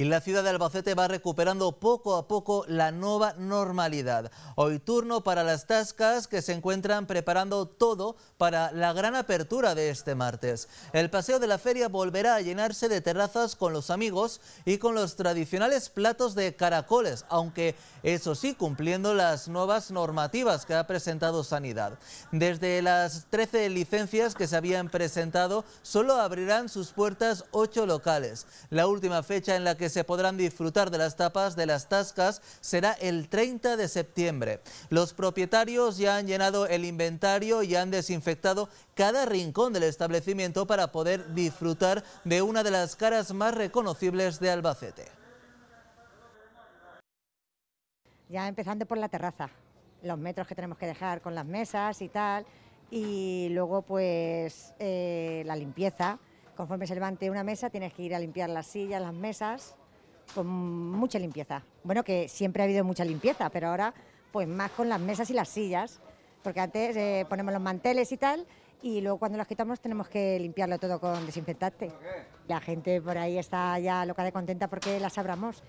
y la ciudad de Albacete va recuperando poco a poco la nueva normalidad. Hoy turno para las tascas que se encuentran preparando todo para la gran apertura de este martes. El paseo de la feria volverá a llenarse de terrazas con los amigos y con los tradicionales platos de caracoles, aunque eso sí cumpliendo las nuevas normativas que ha presentado Sanidad. Desde las 13 licencias que se habían presentado, solo abrirán sus puertas 8 locales. La última fecha en la que se podrán disfrutar de las tapas de las tascas será el 30 de septiembre. Los propietarios ya han llenado el inventario y han desinfectado cada rincón del establecimiento para poder disfrutar de una de las caras más reconocibles de Albacete. Ya empezando por la terraza, los metros que tenemos que dejar con las mesas y tal, y luego pues eh, la limpieza. Conforme se levante una mesa tienes que ir a limpiar las sillas, las mesas, con mucha limpieza. Bueno, que siempre ha habido mucha limpieza, pero ahora pues más con las mesas y las sillas, porque antes eh, ponemos los manteles y tal, y luego cuando los quitamos tenemos que limpiarlo todo con desinfectante. La gente por ahí está ya loca de contenta porque las abramos.